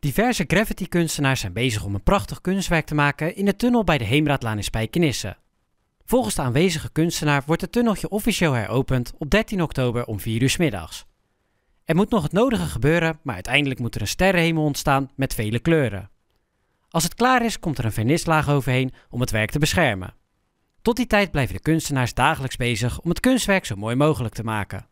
Diverse graffiti-kunstenaars zijn bezig om een prachtig kunstwerk te maken in de tunnel bij de Heemraadlaan in Spijkenisse. Volgens de aanwezige kunstenaar wordt het tunneltje officieel heropend op 13 oktober om 4 uur middags. Er moet nog het nodige gebeuren, maar uiteindelijk moet er een sterrenhemel ontstaan met vele kleuren. Als het klaar is, komt er een vernislaag overheen om het werk te beschermen. Tot die tijd blijven de kunstenaars dagelijks bezig om het kunstwerk zo mooi mogelijk te maken.